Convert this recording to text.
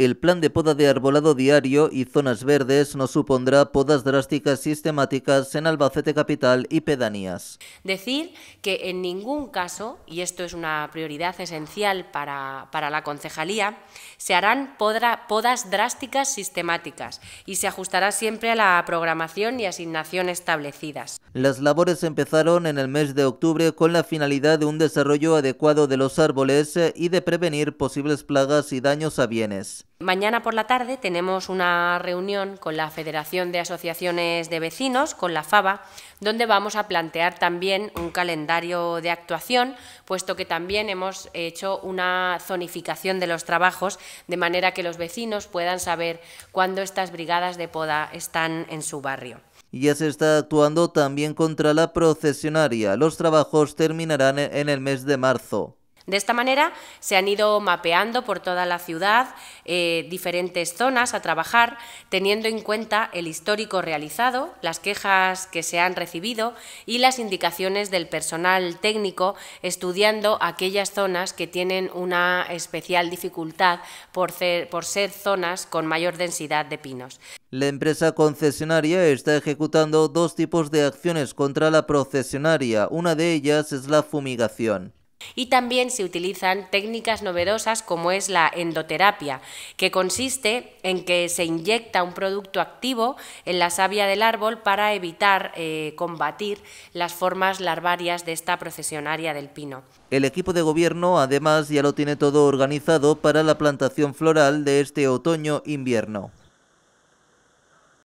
El plan de poda de arbolado diario y zonas verdes no supondrá podas drásticas sistemáticas en Albacete Capital y pedanías. Decir que en ningún caso, y esto es una prioridad esencial para, la concejalía, se harán podas drásticas sistemáticas y se ajustará siempre a la programación y asignación establecidas. Las labores empezaron en el mes de octubre con la finalidad de un desarrollo adecuado de los árboles y de prevenir posibles plagas y daños a bienes. Mañana por la tarde tenemos una reunión con la Federación de Asociaciones de Vecinos, con la FABA, donde vamos a plantear también un calendario de actuación, puesto que también hemos hecho una zonificación de los trabajos, de manera que los vecinos puedan saber cuándo estas brigadas de poda están en su barrio. Ya se está actuando también contra la procesionaria. Los trabajos terminarán en el mes de marzo. De esta manera se han ido mapeando por toda la ciudad eh, diferentes zonas a trabajar, teniendo en cuenta el histórico realizado, las quejas que se han recibido y las indicaciones del personal técnico, estudiando aquellas zonas que tienen una especial dificultad por ser zonas con mayor densidad de pinos. La empresa concesionaria está ejecutando dos tipos de acciones contra la procesionaria. Una de ellas es la fumigación. Y también se utilizan técnicas novedosas como es la endoterapia, que consiste en que se inyecta un producto activo en la savia del árbol para evitar eh, combatir las formas larvarias de esta procesionaria del pino. El equipo de gobierno además ya lo tiene todo organizado para la plantación floral de este otoño-invierno.